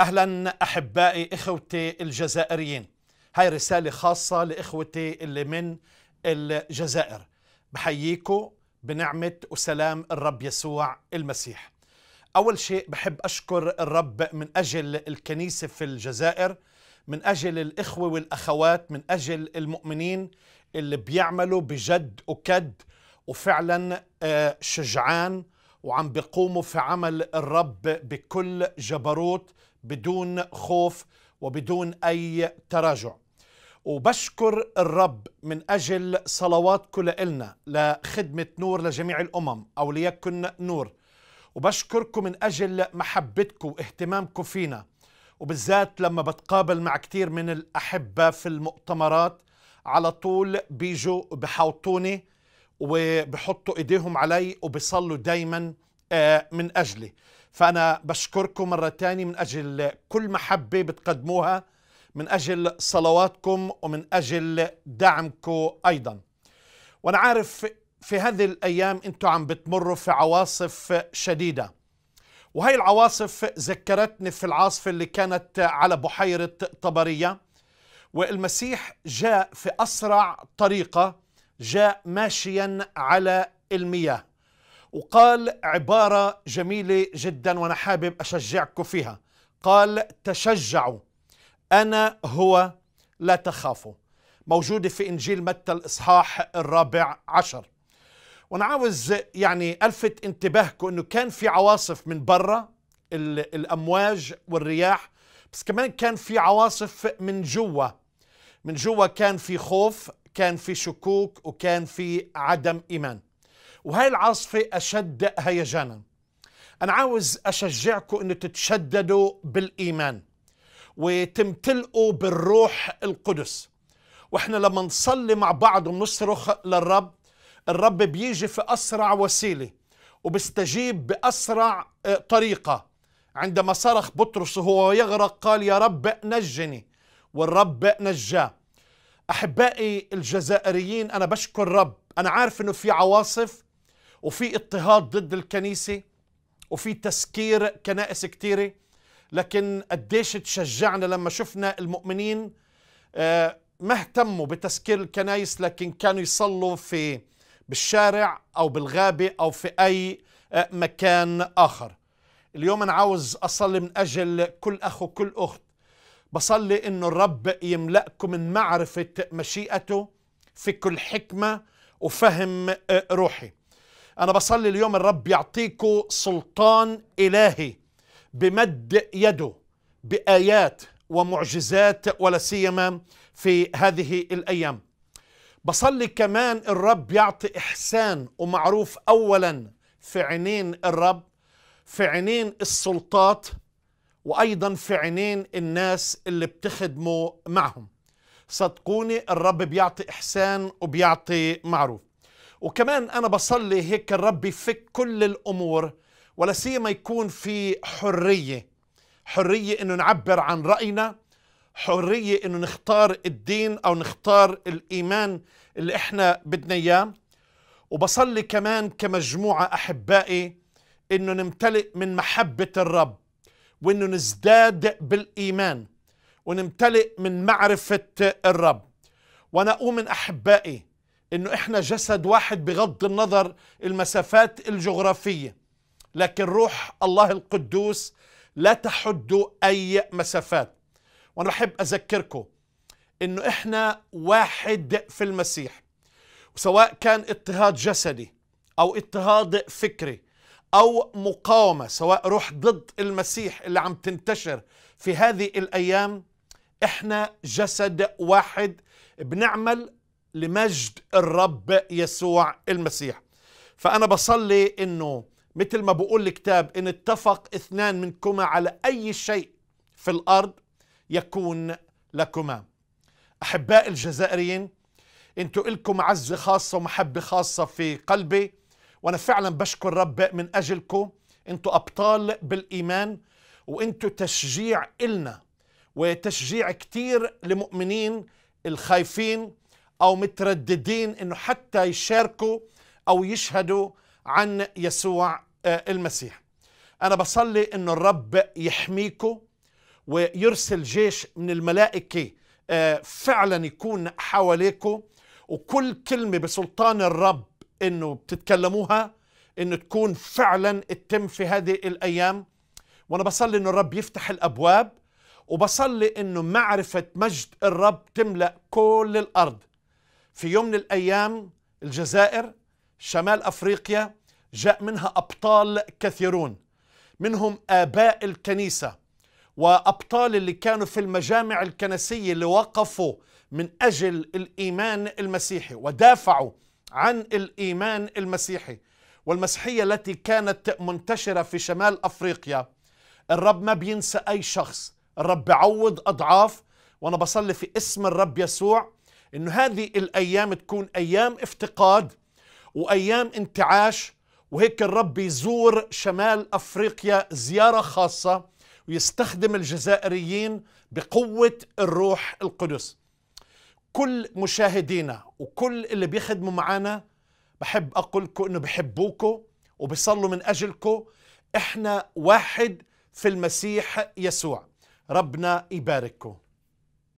أهلا أحبائي إخوتي الجزائريين هاي رسالة خاصة لإخوتي اللي من الجزائر بحييكم بنعمة وسلام الرب يسوع المسيح أول شيء بحب أشكر الرب من أجل الكنيسة في الجزائر من أجل الإخوة والأخوات من أجل المؤمنين اللي بيعملوا بجد وكد وفعلا آه، شجعان وعم بيقوموا في عمل الرب بكل جبروت بدون خوف وبدون اي تراجع وبشكر الرب من اجل صلواتكم لنا لخدمه نور لجميع الامم او ليكن نور وبشكركم من اجل محبتكم واهتمامكم فينا وبالذات لما بتقابل مع كثير من الاحبه في المؤتمرات على طول بيجوا بحوطوني وبحطوا ايديهم علي وبصلوا دايما آه، من اجلي فأنا بشكركم مرة تانية من أجل كل محبة بتقدموها من أجل صلواتكم ومن أجل دعمكم أيضا وأنا عارف في هذه الأيام أنتم عم بتمروا في عواصف شديدة وهي العواصف ذكرتني في العاصفة اللي كانت على بحيرة طبرية والمسيح جاء في أسرع طريقة جاء ماشيا على المياه وقال عبارة جميلة جدا وأنا حابب أشجعكم فيها قال تشجعوا أنا هو لا تخافوا موجودة في إنجيل متى الإصحاح الرابع عشر وأنا عاوز يعني ألفت انتباهكم أنه كان في عواصف من برا الأمواج والرياح بس كمان كان في عواصف من جوا من جوا كان في خوف كان في شكوك وكان في عدم إيمان وهي العاصفة أشد هيجانا أنا عاوز أشجعكم أن تتشددوا بالإيمان وتمتلئوا بالروح القدس وإحنا لما نصلي مع بعض ونصرخ للرب الرب بيجي في أسرع وسيلة وبستجيب بأسرع آه، طريقة عندما صرخ بطرس وهو يغرق قال يا رب نجني والرب نجاه أحبائي الجزائريين أنا بشكر الرب أنا عارف أنه في عواصف وفي اضطهاد ضد الكنيسة وفي تسكير كنائس كتيرة لكن قديش تشجعنا لما شفنا المؤمنين آه، ما اهتموا بتسكير الكنائس لكن كانوا يصلوا في بالشارع أو بالغابة أو في أي آه، مكان آخر اليوم أنا عاوز أصلي من أجل كل أخ وكل أخت بصلي إنه الرب يملأكم من معرفة مشيئته في كل حكمة وفهم آه، روحي أنا بصلي اليوم الرب يعطيكوا سلطان إلهي بمد يده بآيات ومعجزات ولا سيما في هذه الأيام بصلي كمان الرب يعطي إحسان ومعروف أولا في عينين الرب في عينين السلطات وأيضا في عينين الناس اللي بتخدموا معهم صدقوني الرب بيعطي إحسان وبيعطي معروف وكمان أنا بصلي هيك الرب يفك كل الأمور ولا سيما يكون في حرية حرية إنه نعبر عن رأينا حرية إنه نختار الدين أو نختار الإيمان اللي إحنا بدنا إياه وبصلي كمان كمجموعة أحبائي إنه نمتلئ من محبة الرب وإنه نزداد بالإيمان ونمتلئ من معرفة الرب وأنا أؤمن أحبائي انه احنا جسد واحد بغض النظر المسافات الجغرافيه لكن روح الله القدوس لا تحد اي مسافات وانا بحب اذكركم انه احنا واحد في المسيح وسواء كان اضطهاد جسدي او اضطهاد فكري او مقاومه سواء روح ضد المسيح اللي عم تنتشر في هذه الايام احنا جسد واحد بنعمل لمجد الرب يسوع المسيح فأنا بصلي أنه مثل ما بقول الكتاب إن اتفق اثنان منكما على أي شيء في الأرض يكون لكما أحباء الجزائريين أنتوا إلكم عزة خاصة ومحبة خاصة في قلبي وأنا فعلا بشكر رب من أجلكم أنتوا أبطال بالإيمان وأنتوا تشجيع إلنا وتشجيع كتير لمؤمنين الخايفين أو مترددين أنه حتى يشاركوا أو يشهدوا عن يسوع آه، المسيح أنا بصلي أنه الرب يحميكم ويرسل جيش من الملائكة آه، فعلا يكون حواليكم وكل كلمة بسلطان الرب أنه بتتكلموها أنه تكون فعلا تتم في هذه الأيام وأنا بصلي أنه الرب يفتح الأبواب وبصلي أنه معرفة مجد الرب تملأ كل الأرض في يوم من الأيام الجزائر شمال أفريقيا جاء منها أبطال كثيرون منهم آباء الكنيسة وأبطال اللي كانوا في المجامع الكنسية اللي وقفوا من أجل الإيمان المسيحي ودافعوا عن الإيمان المسيحي والمسيحية التي كانت منتشرة في شمال أفريقيا الرب ما بينسى أي شخص الرب بعوض أضعاف وأنا بصلي في اسم الرب يسوع انه هذه الايام تكون ايام افتقاد وايام انتعاش وهيك الرب يزور شمال افريقيا زياره خاصه ويستخدم الجزائريين بقوه الروح القدس كل مشاهدينا وكل اللي بيخدموا معنا بحب اقول لكم انه بحبوكم وبيصلوا من اجلكم احنا واحد في المسيح يسوع ربنا يبارككم